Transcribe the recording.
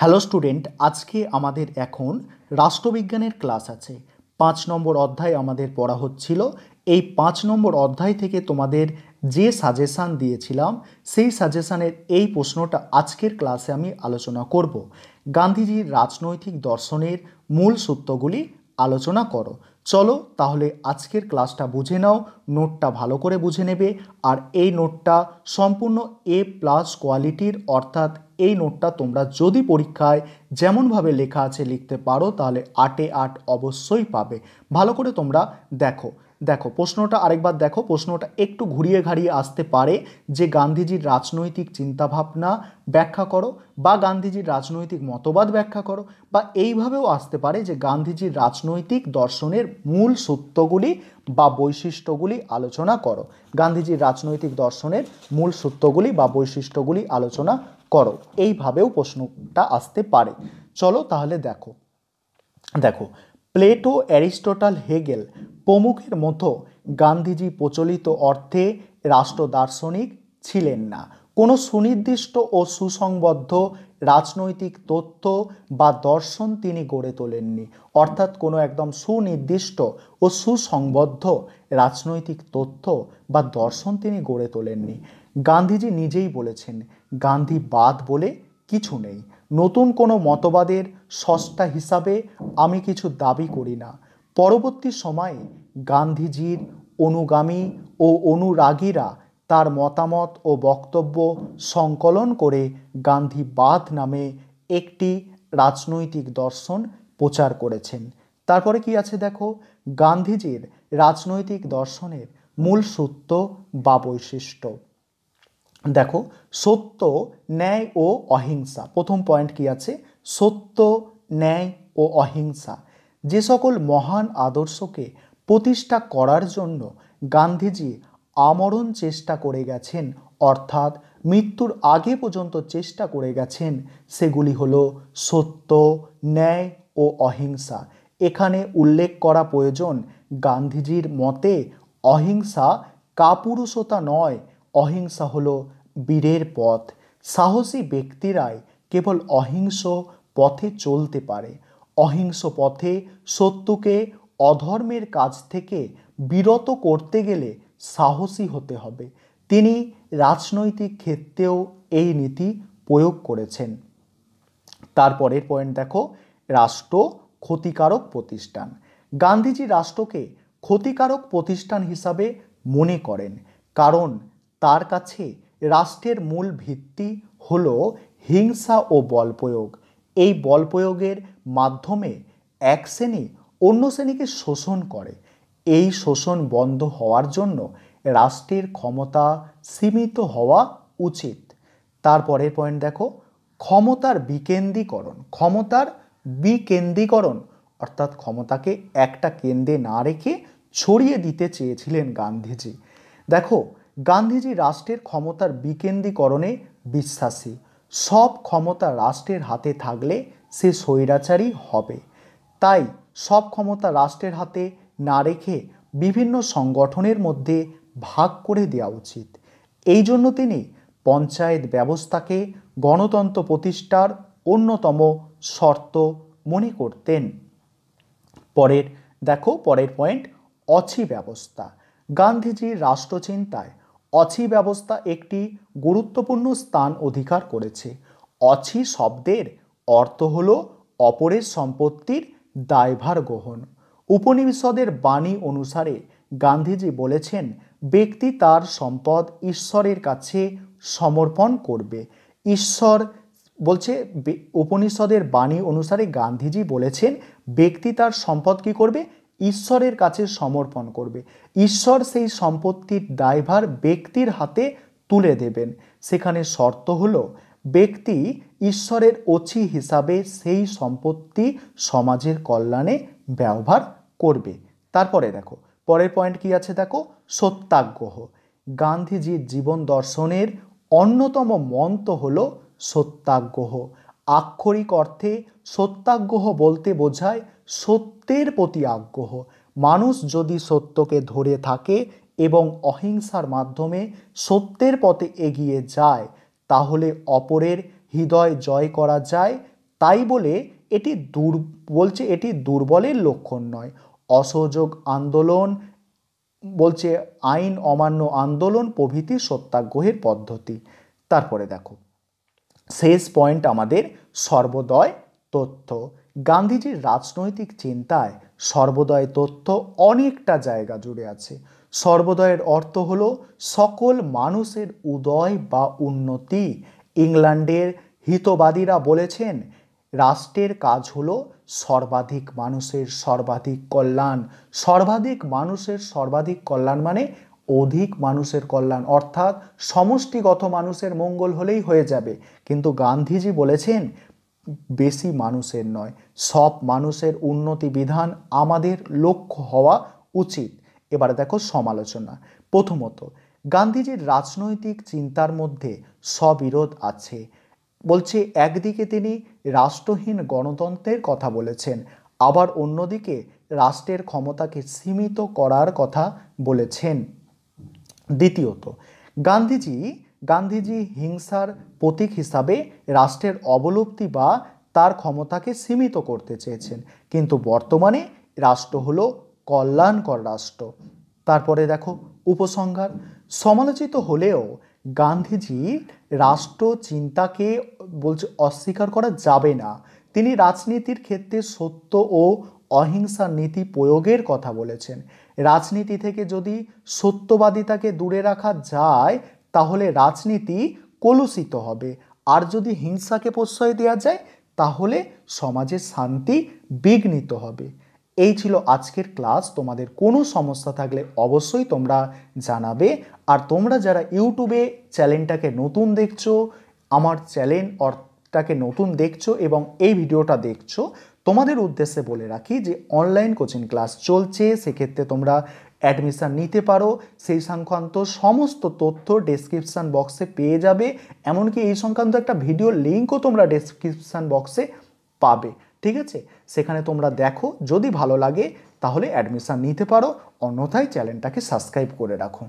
hello student আজকে আমাদের এখন রাষ্ট্রবিজ্ঞানের ক্লাস আছে পাঁচ নম্বর অধ্যায় আমাদের পড়া হচ্ছিল এই পাঁচ নম্বর অধ্যায় থেকে তোমাদের যে সাজেশান দিয়েছিলাম সেই সাজেশানের এই প্রশ্নটা আজকের ক্লাসে আমি আলোচনা করব গান্ধীজির রাজনৈতিক দর্শনের মূল সূত্রগুলি আলোচনা করো চলো তাহলে আজকের ক্লাসটা বুঝে নাও নোটটা ভালো করে বুঝে নেবে আর এই নোটটা সম্পূর্ণ এ প্লাস কোয়ালিটির অর্থাৎ এই নোটটা তোমরা যদি পরীক্ষায় যেমনভাবে লেখা আছে লিখতে পারো তাহলে আটে আট অবশ্যই পাবে ভালো করে তোমরা দেখো দেখো প্রশ্নটা আরেকবার দেখো প্রশ্নটা একটু ঘুরিয়ে ঘাড়িয়ে আসতে পারে যে গান্ধীজির রাজনৈতিক চিন্তাভাবনা ব্যাখ্যা করো বা গান্ধীজির রাজনৈতিক মতবাদ ব্যাখ্যা করো বা এইভাবেও আসতে পারে যে গান্ধীজির রাজনৈতিক দর্শনের মূল সূত্রগুলি বা বৈশিষ্ট্যগুলি আলোচনা করো গান্ধীজির রাজনৈতিক দর্শনের মূল সূত্রগুলি বা বৈশিষ্ট্যগুলি আলোচনা করো এইভাবেও প্রশ্নটা আসতে পারে চলো তাহলে দেখো দেখো প্লেটো অ্যারিস্টোটাল হেগেল প্রমুখের মতো গান্ধীজি প্রচলিত অর্থে রাষ্ট্র দার্শনিক ছিলেন না কোনো সুনির্দিষ্ট ও সুসংবদ্ধ রাজনৈতিক তথ্য বা দর্শন তিনি গড়ে তোলেননি অর্থাৎ কোনো একদম সুনির্দিষ্ট ও সুসংবদ্ধ রাজনৈতিক তথ্য বা দর্শন তিনি গড়ে তোলেননি গান্ধীজি নিজেই বলেছেন গান্ধীবাদ বলে কিছু নেই নতুন কোনো মতবাদের সস্তা হিসাবে আমি কিছু দাবি করি না পরবর্তী সময়ে গান্ধীজির অনুগামী ও অনুরাগীরা তার মতামত ও বক্তব্য সংকলন করে গান্ধীবাদ নামে একটি রাজনৈতিক দর্শন প্রচার করেছেন তারপরে কি আছে দেখো গান্ধীজির রাজনৈতিক দর্শনের মূল সূত্র বা বৈশিষ্ট্য দেখো সত্য ন্যায় ও অহিংসা প্রথম পয়েন্ট কি আছে সত্য ন্যায় ও অহিংসা যে সকল মহান আদর্শকে প্রতিষ্ঠা করার জন্য গান্ধীজি আমরণ চেষ্টা করে গেছেন অর্থাৎ মৃত্যুর আগে পর্যন্ত চেষ্টা করে গেছেন সেগুলি হল সত্য ন্যায় ও অহিংসা এখানে উল্লেখ করা প্রয়োজন গান্ধীজির মতে অহিংসা কাপুরুষতা নয় অহিংসা হলো বীরের পথ সাহসী ব্যক্তিরাই কেবল অহিংস পথে চলতে পারে অহিংস পথে সত্যকে অধর্মের কাজ থেকে বিরত করতে গেলে সাহসী হতে হবে তিনি রাজনৈতিক ক্ষেত্রেও এই নীতি প্রয়োগ করেছেন তারপরের পয়েন্ট দেখো রাষ্ট্র ক্ষতিকারক প্রতিষ্ঠান গান্ধীজি রাষ্ট্রকে ক্ষতিকারক প্রতিষ্ঠান হিসাবে মনে করেন কারণ তার কাছে রাষ্ট্রের মূল ভিত্তি হল হিংসা ও বল প্রয়োগ এই বল প্রয়োগের মাধ্যমে এক শ্রেণী অন্য শ্রেণীকে শোষণ করে এই শোষণ বন্ধ হওয়ার জন্য রাষ্ট্রের ক্ষমতা সীমিত হওয়া উচিত তারপরের পয়েন্ট দেখো ক্ষমতার বিকেন্দ্রীকরণ ক্ষমতার বিকেন্দ্রীকরণ অর্থাৎ ক্ষমতাকে একটা কেন্দ্রে না রেখে ছড়িয়ে দিতে চেয়েছিলেন গান্ধীজি দেখো গান্ধীজি রাষ্ট্রের ক্ষমতার বিকেন্দ্রীকরণে বিশ্বাসী সব ক্ষমতা রাষ্ট্রের হাতে থাকলে সে স্বৈরাচারী হবে তাই সব ক্ষমতা রাষ্ট্রের হাতে না রেখে বিভিন্ন সংগঠনের মধ্যে ভাগ করে দেওয়া উচিত এই জন্য তিনি পঞ্চায়েত ব্যবস্থাকে গণতন্ত্র প্রতিষ্ঠার অন্যতম শর্ত মনে করতেন পরের দেখো পরের পয়েন্ট অছি ব্যবস্থা গান্ধীজির রাষ্ট্রচিন্তায় অছি ব্যবস্থা একটি গুরুত্বপূর্ণ স্থান অধিকার করেছে অছি শব্দের অর্থ হল অপরের সম্পত্তির দায়ভার গ্রহণ উপনিষদের বাণী অনুসারে গান্ধীজি বলেছেন ব্যক্তি তার সম্পদ ঈশ্বরের কাছে সমর্পণ করবে ঈশ্বর বলছে উপনিষদের বাণী অনুসারে গান্ধীজি বলেছেন ব্যক্তি তার সম্পদ কী করবে ঈশ্বরের কাছে সমর্পণ করবে ঈশ্বর সেই সম্পত্তির দায়ভার ব্যক্তির হাতে তুলে দেবেন সেখানে শর্ত হলো ব্যক্তি ঈশ্বরের অছি হিসাবে সেই সম্পত্তি সমাজের কল্যাণে ব্যবহার করবে তারপরে দেখো পরের পয়েন্ট কি আছে দেখো সত্যাগ্রহ গান্ধীজির জীবন দর্শনের অন্যতম মন্ত্র হল সত্যাগ্রহ আক্ষরিক অর্থে সত্যাগ্রহ বলতে বোঝায় সত্যের প্রতি আগ্রহ মানুষ যদি সত্যকে ধরে থাকে এবং অহিংসার মাধ্যমে সত্যের পথে এগিয়ে যায় তাহলে অপরের হৃদয় জয় করা যায় তাই বলে এটি দুর বলছে এটি দুর্বলের লক্ষণ নয় অসহযোগ আন্দোলন বলছে আইন অমান্য আন্দোলন প্রভৃতি সত্যাগ্রহের পদ্ধতি তারপরে দেখো শেষ পয়েন্ট আমাদের সর্বোদয় তথ্য গান্ধীজির রাজনৈতিক চিন্তায় সর্বোদয় তথ্য অনেকটা জায়গা জুড়ে আছে সর্বোদয়ের অর্থ হল সকল মানুষের উদয় বা উন্নতি ইংল্যান্ডের হিতবাদীরা বলেছেন রাষ্ট্রের কাজ হল সর্বাধিক মানুষের সর্বাধিক কল্যাণ সর্বাধিক মানুষের সর্বাধিক কল্যাণ মানে অধিক মানুষের কল্যাণ অর্থাৎ সমষ্টিগত মানুষের মঙ্গল হলেই হয়ে যাবে কিন্তু গান্ধীজি বলেছেন বেশি মানুষের নয় সব মানুষের উন্নতি বিধান আমাদের লক্ষ্য হওয়া উচিত এবারে দেখো সমালোচনা প্রথমত গান্ধীজির রাজনৈতিক চিন্তার মধ্যে সবিরোধ আছে বলছে একদিকে তিনি রাষ্ট্রহীন গণতন্ত্রের কথা বলেছেন আবার অন্যদিকে রাষ্ট্রের ক্ষমতাকে সীমিত করার কথা বলেছেন দ্বিতীয়ত গান্ধীজি গান্ধীজি হিংসার প্রতীক হিসাবে রাষ্ট্রের অবলুপ্তি বা তার ক্ষমতাকে সীমিত করতে চেয়েছেন কিন্তু বর্তমানে রাষ্ট্র হলো কল্যাণকর রাষ্ট্র তারপরে দেখো উপসংহার সমালোচিত হলেও গান্ধীজি রাষ্ট্র চিন্তাকে বলছে অস্বীকার করা যাবে না তিনি রাজনীতির ক্ষেত্রে সত্য ও অহিংসার নীতি প্রয়োগের কথা বলেছেন রাজনীতি থেকে যদি সত্যবাদিতাকে দূরে রাখা যায় তাহলে রাজনীতি কলুষিত হবে আর যদি হিংসাকে প্রশ্রয় দেওয়া যায় তাহলে সমাজের শান্তি বিঘ্নিত হবে এই ছিল আজকের ক্লাস তোমাদের কোনো সমস্যা থাকলে অবশ্যই তোমরা জানাবে আর তোমরা যারা ইউটিউবে চ্যানেলটাকে নতুন দেখছো আমার চ্যানেল অর্থটাকে নতুন দেখছো এবং এই ভিডিওটা দেখছো তোমাদের উদ্দেশ্যে বলে রাখি যে অনলাইন কোচিং ক্লাস চলছে সেক্ষেত্রে তোমরা অ্যাডমিশান নিতে পারো সেই সংক্রান্ত সমস্ত তথ্য ডেসক্রিপশান বক্সে পেয়ে যাবে এমনকি এই সংক্রান্ত একটা ভিডিও লিঙ্কও তোমরা ডেসক্রিপশান বক্সে পাবে ঠিক আছে সেখানে তোমরা দেখো যদি ভালো লাগে তাহলে অ্যাডমিশান নিতে পারো অন্যথায় চ্যানেলটাকে সাবস্ক্রাইব করে রাখো